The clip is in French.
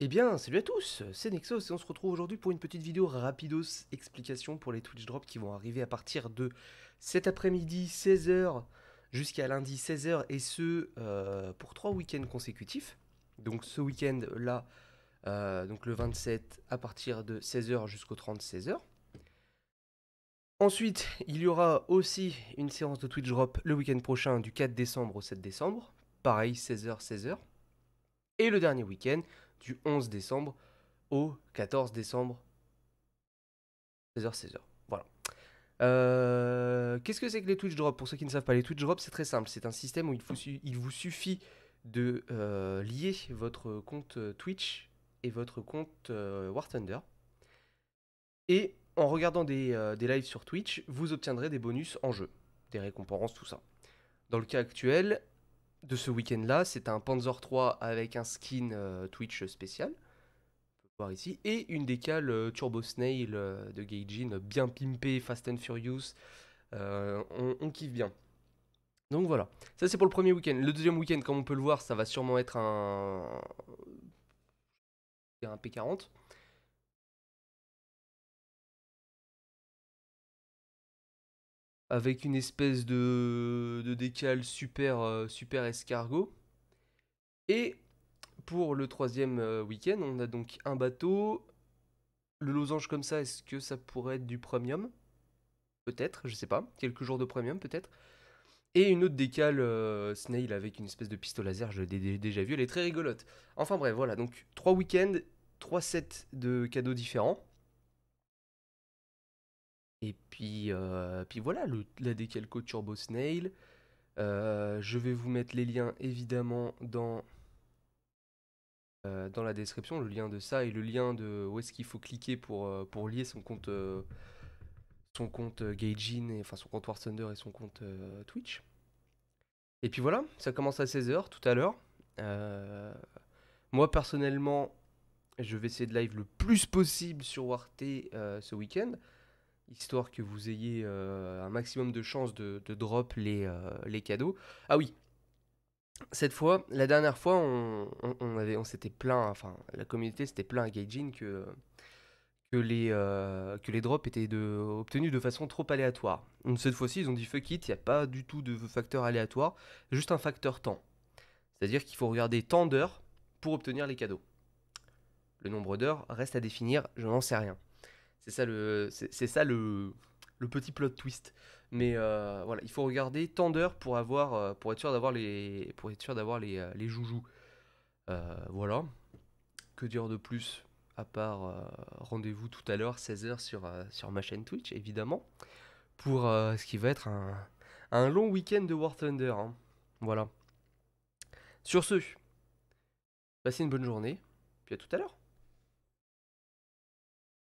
Eh bien, salut à tous, c'est Nexos et on se retrouve aujourd'hui pour une petite vidéo rapidos explication pour les Twitch Drops qui vont arriver à partir de cet après-midi 16h jusqu'à lundi 16h et ce euh, pour trois week-ends consécutifs. Donc ce week-end là, euh, donc le 27 à partir de 16h jusqu'au 30 16h. Ensuite, il y aura aussi une séance de Twitch Drop le week-end prochain du 4 décembre au 7 décembre. Pareil, 16h, 16h. Et le dernier week-end, du 11 décembre au 14 décembre 16h 16h. Voilà. Euh, qu'est-ce que c'est que les Twitch Drop Pour ceux qui ne savent pas, les Twitch Drop, c'est très simple. C'est un système où il, il vous suffit de euh, lier votre compte euh, Twitch et votre compte War Thunder. Et en regardant des, des lives sur Twitch, vous obtiendrez des bonus en jeu, des récompenses, tout ça. Dans le cas actuel, de ce week-end-là, c'est un Panzer 3 avec un skin euh, Twitch spécial, on peut voir ici, et une décale euh, Turbo Snail euh, de Gaijin, bien pimpé, Fast and Furious, on, kiffe bien. Donc voilà, ça c'est pour le premier week-end. Le deuxième week-end, comme on peut le voir, ça va sûrement être un, un P40. avec une espèce de, décal décale super, euh, super escargot. Et pour le troisième euh, week-end, on a donc un bateau. Le losange comme ça, est-ce que ça pourrait être du premium Peut-être, je sais pas. Quelques jours de premium peut-être. Et une autre décale euh, Snail avec une espèce de pistolet laser, je l'ai déjà vu, elle est très rigolote. Enfin bref, voilà, donc trois week-ends, trois sets de cadeaux différents. Et puis, euh, puis voilà, la décalco Turbo Snail. Euh, je vais vous mettre les liens évidemment dans, euh, dans la description, le lien de ça et le lien de où est-ce qu'il faut cliquer pour, lier son compte, son compte Gaijin, enfin son compte War Thunder et son compte Twitch. Et puis voilà, ça commence à 16h tout à l'heure. moi personnellement, je vais essayer de live le plus possible sur Warte ce week-end histoire que vous ayez euh, un maximum de chances de, drop les, euh, les cadeaux. Ah oui, cette fois, la dernière fois, on, on s'était plaint, enfin, la communauté s'était plaint à Gaijin que, que, les, euh, que les drops étaient de, obtenus de façon trop aléatoire. cette fois-ci, ils ont dit fuck it, il n'y a pas du tout de facteur aléatoire, juste un facteur temps. C'est-à-dire qu'il faut regarder tant d'heures pour obtenir les cadeaux. Le nombre d'heures reste à définir, je n'en sais rien. C'est ça le, c'est ça le, petit plot twist. Mais euh, voilà, il faut regarder tant d'heures pour avoir, euh, pour être sûr d'avoir les, pour être sûr d'avoir les, euh, les joujoux. voilà. Que dire de plus à part rendez-vous tout à l'heure 16h sur sur ma chaîne Twitch évidemment pour ce qui va être un, long week-end de War Thunder. Hein. Voilà. Sur ce, passez une bonne journée, puis à tout à l'heure.